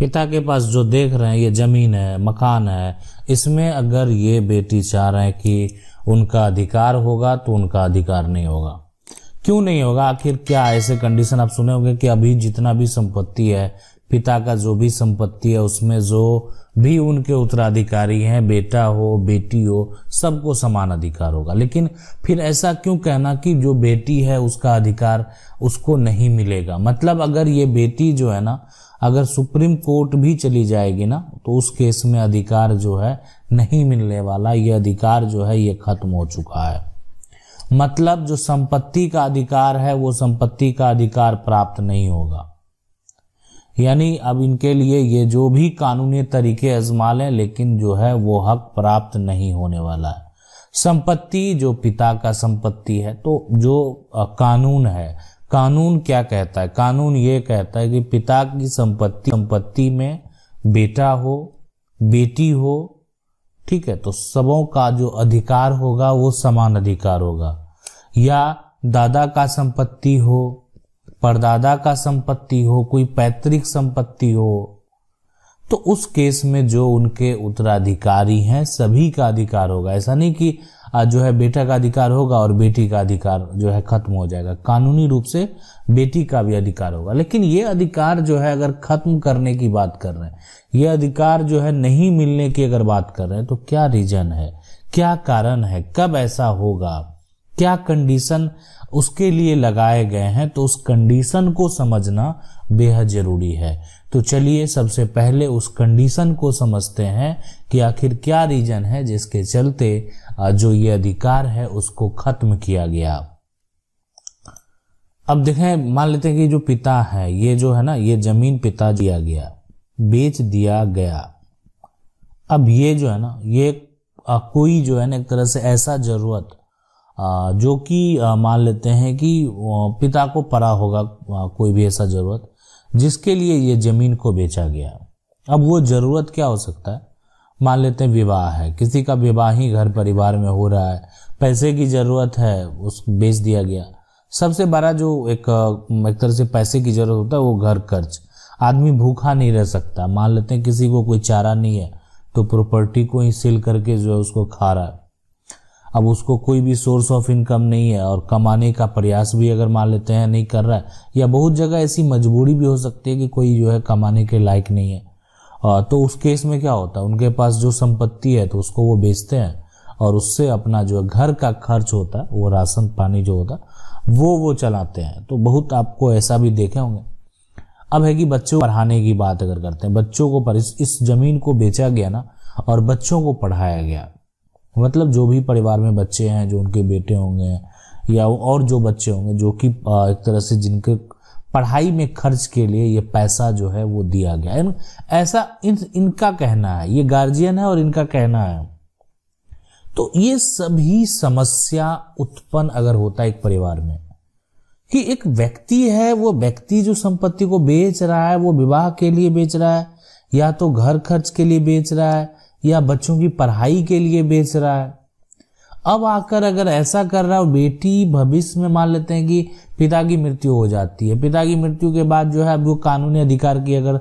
पिता के पास जो देख रहे हैं ये ज़मीन है मकान है इसमें अगर ये बेटी चाह रहे हैं कि उनका अधिकार होगा तो उनका अधिकार नहीं होगा क्यों नहीं होगा आखिर क्या ऐसे कंडीशन आप सुने होंगे कि अभी जितना भी संपत्ति है पिता का जो भी संपत्ति है उसमें जो भी उनके उत्तराधिकारी हैं बेटा हो बेटी हो सबको समान अधिकार होगा लेकिन फिर ऐसा क्यों कहना कि जो बेटी है उसका अधिकार उसको नहीं मिलेगा मतलब अगर ये बेटी जो है ना अगर सुप्रीम कोर्ट भी चली जाएगी ना तो उस केस में अधिकार जो है नहीं मिलने वाला ये अधिकार जो है ये खत्म हो चुका है मतलब जो संपत्ति का अधिकार है वो संपत्ति का अधिकार प्राप्त नहीं होगा यानी अब इनके लिए ये जो भी कानूनी तरीके आजमा लें लेकिन जो है वो हक प्राप्त नहीं होने वाला है संपत्ति जो पिता का संपत्ति है तो जो कानून है कानून क्या कहता है कानून ये कहता है कि पिता की संपत्ति संपत्ति में बेटा हो बेटी हो ठीक है तो सबों का जो अधिकार होगा वो समान अधिकार होगा या दादा का संपत्ति हो परदादा का संपत्ति हो कोई पैतृक संपत्ति हो तो उस केस में जो उनके उत्तराधिकारी हैं सभी का अधिकार होगा ऐसा नहीं कि जो है बेटा का अधिकार होगा और बेटी का अधिकार जो है खत्म हो जाएगा कानूनी रूप से बेटी का भी अधिकार होगा लेकिन ये अधिकार जो है अगर खत्म करने की बात कर रहे हैं ये अधिकार जो है नहीं मिलने की अगर बात कर रहे हैं तो क्या रीजन है क्या कारण है कब ऐसा होगा क्या कंडीशन उसके लिए लगाए गए हैं तो उस कंडीशन को समझना बेहद ज़रूरी है तो चलिए सबसे पहले उस कंडीशन को समझते हैं कि आखिर क्या रीज़न है जिसके चलते जो ये अधिकार है उसको ख़त्म किया गया अब देखें मान लेते हैं कि जो पिता है ये जो है ना ये ज़मीन पिता दिया गया बेच दिया गया अब ये जो है ना ये कोई जो है ना एक तरह से ऐसा ज़रूरत जो कि मान लेते हैं कि पिता को परा होगा कोई भी ऐसा ज़रूरत जिसके लिए ये ज़मीन को बेचा गया अब वो ज़रूरत क्या हो सकता है मान लेते हैं विवाह है किसी का विवाह ही घर परिवार में हो रहा है पैसे की ज़रूरत है उस बेच दिया गया सबसे बड़ा जो एक एक तरह से पैसे की ज़रूरत होता है वो घर खर्च आदमी भूखा नहीं रह सकता मान लेते हैं किसी को कोई चारा नहीं है तो प्रॉपर्टी को ही सील करके जो है उसको खा रहा है अब उसको कोई भी सोर्स ऑफ इनकम नहीं है और कमाने का प्रयास भी अगर मान लेते हैं नहीं कर रहा है या बहुत जगह ऐसी मजबूरी भी हो सकती है कि कोई जो है कमाने के लायक नहीं है तो उस केस में क्या होता है उनके पास जो संपत्ति है तो उसको वो बेचते हैं और उससे अपना जो घर का खर्च होता है वो राशन पानी जो होता है वो वो चलाते हैं तो बहुत आपको ऐसा भी देखे होंगे अब है कि बच्चों को पढ़ाने की बात अगर करते हैं बच्चों को पर इस, इस जमीन को बेचा गया ना और बच्चों को पढ़ाया गया मतलब जो भी परिवार में बच्चे हैं जो उनके बेटे होंगे या और जो बच्चे होंगे जो कि एक तरह से जिनके पढ़ाई में खर्च के लिए ये पैसा जो है वो दिया गया है ऐसा इन इनका कहना है ये गार्जियन है और इनका कहना है तो ये सभी समस्या उत्पन्न अगर होता है एक परिवार में कि एक व्यक्ति है वो व्यक्ति जो संपत्ति को बेच रहा है वो विवाह के लिए बेच रहा है या तो घर खर्च के लिए बेच रहा है या बच्चों की पढ़ाई के लिए बेच रहा है अब आकर अगर ऐसा कर रहा हो बेटी भविष्य में मान लेते हैं कि पिता की मृत्यु हो जाती है पिता की मृत्यु के बाद जो है अब वो कानूनी अधिकार की अगर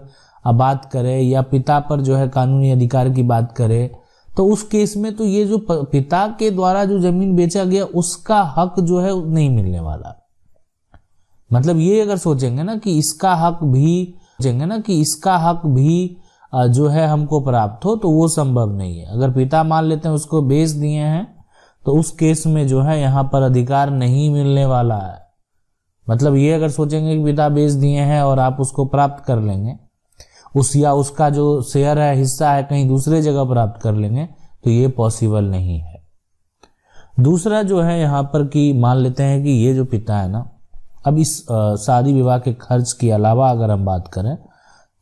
बात करे या पिता पर जो है कानूनी अधिकार की बात करे तो उस केस में तो ये जो पिता के द्वारा जो जमीन बेचा गया उसका हक जो है नहीं मिलने वाला मतलब ये अगर सोचेंगे ना कि इसका हक भी सोचेंगे ना कि इसका हक भी जो है हमको प्राप्त हो तो वो संभव नहीं है अगर पिता मान लेते हैं उसको बेच दिए हैं तो उस केस में जो है यहाँ पर अधिकार नहीं मिलने वाला है मतलब ये अगर सोचेंगे कि पिता बेच दिए हैं और आप उसको प्राप्त कर लेंगे उस या उसका जो शेयर है हिस्सा है कहीं दूसरे जगह प्राप्त कर लेंगे तो ये पॉसिबल नहीं है दूसरा जो है यहाँ पर कि मान लेते हैं कि ये जो पिता है ना अब इस शादी विवाह के खर्च के अलावा अगर हम बात करें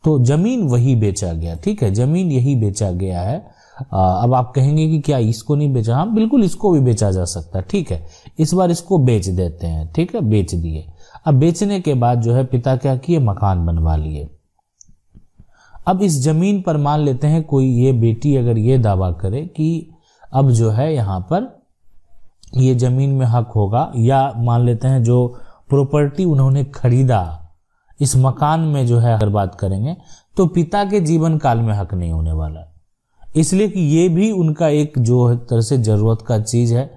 तो जमीन वही बेचा गया ठीक है जमीन यही बेचा गया है आ, अब आप कहेंगे कि क्या इसको नहीं बेचा हाँ बिल्कुल इसको भी बेचा जा सकता है ठीक है इस बार इसको बेच देते हैं ठीक है बेच दिए अब बेचने के बाद जो है पिता क्या किए मकान बनवा लिए अब इस जमीन पर मान लेते हैं कोई ये बेटी अगर ये दावा करे कि अब जो है यहां पर ये जमीन में हक होगा या मान लेते हैं जो प्रॉपर्टी उन्होंने खरीदा इस मकान में जो है अगर बात करेंगे तो पिता के जीवन काल में हक नहीं होने वाला इसलिए कि ये भी उनका एक जो तरह से जरूरत का चीज है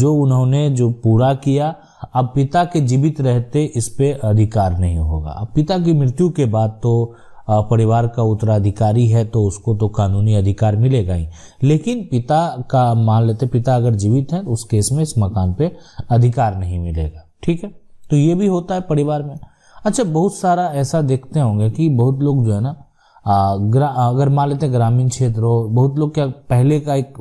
जो उन्होंने जो पूरा किया अब पिता के जीवित रहते इस पे अधिकार नहीं होगा अब पिता की मृत्यु के बाद तो परिवार का उत्तराधिकारी है तो उसको तो कानूनी अधिकार मिलेगा ही लेकिन पिता का मान लेते पिता अगर जीवित है तो उस केस में इस मकान पे अधिकार नहीं मिलेगा ठीक है तो ये भी होता है परिवार में अच्छा बहुत सारा ऐसा देखते होंगे कि बहुत लोग जो है ना अगर मान लेते हैं ग्रामीण क्षेत्र हो बहुत लोग क्या पहले का एक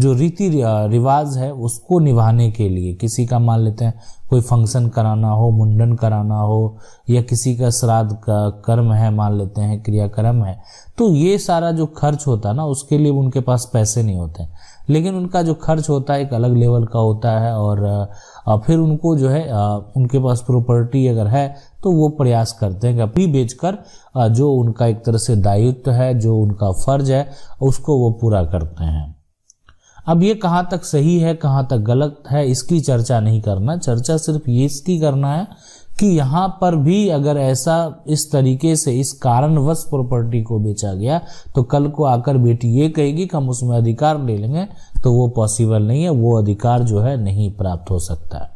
जो रीति रिवाज है उसको निभाने के लिए किसी का मान लेते हैं कोई फंक्शन कराना हो मुंडन कराना हो या किसी का श्राद्ध का कर्म है मान लेते हैं क्रियाक्रम है तो ये सारा जो खर्च होता है ना उसके लिए उनके पास पैसे नहीं होते हैं लेकिन उनका जो खर्च होता है एक अलग लेवल का होता है और फिर उनको जो है उनके पास प्रॉपर्टी अगर है तो वो प्रयास करते हैं कि अपनी बेचकर जो उनका एक तरह से दायित्व है जो उनका फर्ज है उसको वो पूरा करते हैं अब ये कहाँ तक सही है कहाँ तक गलत है इसकी चर्चा नहीं करना चर्चा सिर्फ ये इसकी करना है कि यहां पर भी अगर ऐसा इस तरीके से इस कारणवश प्रॉपर्टी को बेचा गया तो कल को आकर बेटी ये कहेगी कि हम उसमें अधिकार ले लेंगे तो वो पॉसिबल नहीं है वो अधिकार जो है नहीं प्राप्त हो सकता है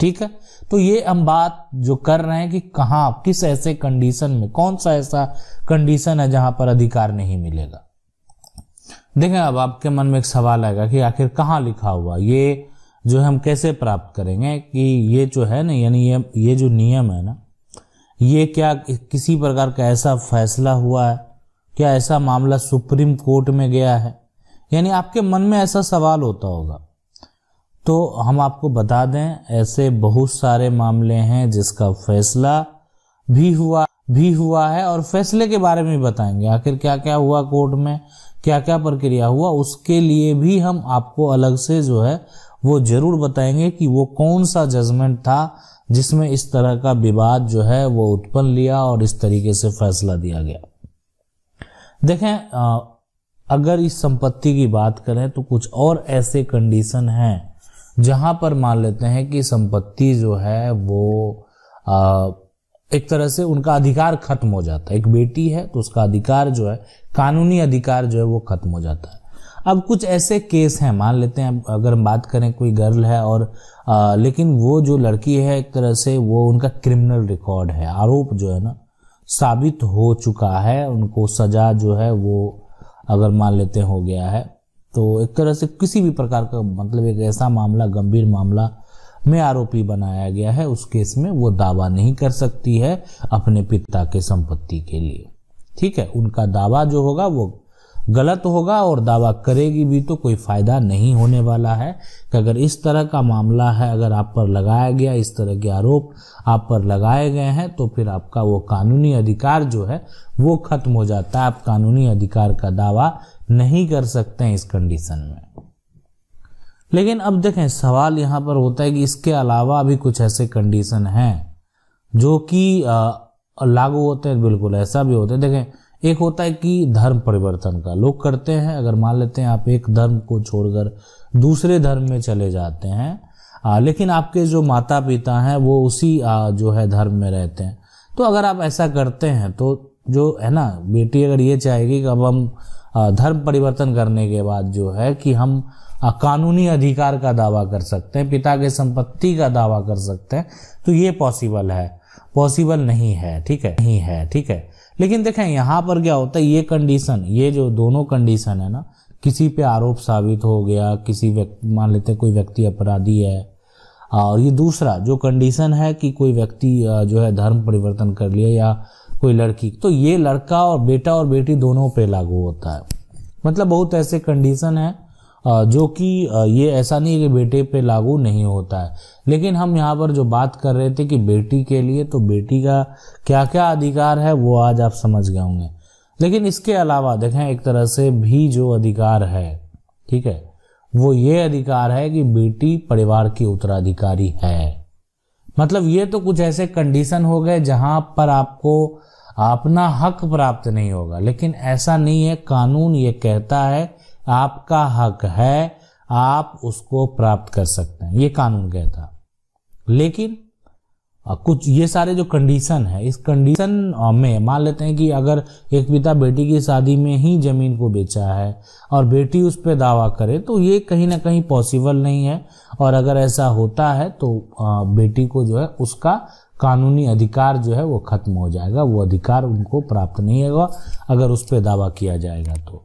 ठीक है तो ये हम बात जो कर रहे हैं कि कहाँ किस ऐसे कंडीशन में कौन सा ऐसा कंडीशन है जहां पर अधिकार नहीं मिलेगा देखें अब आपके मन में एक सवाल आएगा कि आखिर कहाँ लिखा हुआ ये जो हम कैसे प्राप्त करेंगे कि ये जो है ना यानी ये ये जो नियम है ना ये क्या किसी प्रकार का ऐसा फैसला हुआ है क्या ऐसा मामला सुप्रीम कोर्ट में गया है यानी आपके मन में ऐसा सवाल होता होगा तो हम आपको बता दें ऐसे बहुत सारे मामले हैं जिसका फैसला भी हुआ भी हुआ है और फैसले के बारे में बताएंगे आखिर क्या क्या हुआ कोर्ट में क्या क्या प्रक्रिया हुआ उसके लिए भी हम आपको अलग से जो है वो जरूर बताएंगे कि वो कौन सा जजमेंट था जिसमें इस तरह का विवाद जो है वो उत्पन्न लिया और इस तरीके से फैसला दिया गया देखें अगर इस संपत्ति की बात करें तो कुछ और ऐसे कंडीशन हैं जहां पर मान लेते हैं कि संपत्ति जो है वो एक तरह से उनका अधिकार खत्म हो जाता है एक बेटी है तो उसका अधिकार जो है कानूनी अधिकार जो है वो खत्म हो जाता है अब कुछ ऐसे केस हैं मान लेते हैं अगर हम बात करें कोई गर्ल है और आ, लेकिन वो जो लड़की है एक तरह से वो उनका क्रिमिनल रिकॉर्ड है आरोप जो है ना साबित हो चुका है उनको सजा जो है वो अगर मान लेते हो गया है तो एक तरह से किसी भी प्रकार का मतलब एक ऐसा मामला गंभीर मामला में आरोपी बनाया गया है उस केस में वो दावा नहीं कर सकती है अपने पिता के संपत्ति के लिए ठीक है उनका दावा जो होगा वो गलत होगा और दावा करेगी भी तो कोई फ़ायदा नहीं होने वाला है कि अगर इस तरह का मामला है अगर आप पर लगाया गया इस तरह के आरोप आप पर लगाए गए हैं तो फिर आपका वो कानूनी अधिकार जो है वो खत्म हो जाता है आप कानूनी अधिकार का दावा नहीं कर सकते हैं इस कंडीशन में लेकिन अब देखें सवाल यहां पर होता है कि इसके अलावा भी कुछ ऐसे कंडीशन हैं जो कि लागू होते हैं बिल्कुल ऐसा भी होता है देखें एक होता है कि धर्म परिवर्तन का लोग करते हैं अगर मान लेते हैं आप एक धर्म को छोड़कर दूसरे धर्म में चले जाते हैं आ, लेकिन आपके जो माता पिता हैं वो उसी आ, जो है धर्म में रहते हैं तो अगर आप ऐसा करते हैं तो जो है ना बेटी अगर ये चाहेगी कि अब हम आ, धर्म परिवर्तन करने के बाद जो है कि हम आ, कानूनी अधिकार का दावा कर सकते हैं पिता के संपत्ति का दावा कर सकते हैं तो ये पॉसिबल है पॉसिबल नहीं है ठीक है नहीं है ठीक है लेकिन देखें यहाँ पर क्या होता है ये कंडीशन ये जो दोनों कंडीशन है ना किसी पे आरोप साबित हो गया किसी व्यक्ति मान लेते हैं कोई व्यक्ति अपराधी है और ये दूसरा जो कंडीशन है कि कोई व्यक्ति जो है धर्म परिवर्तन कर लिया या कोई लड़की तो ये लड़का और बेटा और बेटी दोनों पे लागू होता है मतलब बहुत ऐसे कंडीशन है जो कि ये ऐसा नहीं है कि बेटे पे लागू नहीं होता है लेकिन हम यहाँ पर जो बात कर रहे थे कि बेटी के लिए तो बेटी का क्या क्या अधिकार है वो आज आप समझ गए होंगे लेकिन इसके अलावा देखें एक तरह से भी जो अधिकार है ठीक है वो ये अधिकार है कि बेटी परिवार की उत्तराधिकारी है मतलब ये तो कुछ ऐसे कंडीशन हो गए जहां पर आपको अपना हक प्राप्त नहीं होगा लेकिन ऐसा नहीं है कानून ये कहता है आपका हक है आप उसको प्राप्त कर सकते हैं ये कानून कहता लेकिन कुछ ये सारे जो कंडीशन है इस कंडीशन में मान लेते हैं कि अगर एक पिता बेटी की शादी में ही जमीन को बेचा है और बेटी उस पर दावा करे तो ये कहीं ना कहीं पॉसिबल नहीं है और अगर ऐसा होता है तो बेटी को जो है उसका कानूनी अधिकार जो है वो खत्म हो जाएगा वो अधिकार उनको प्राप्त नहीं होगा अगर उस पर दावा किया जाएगा तो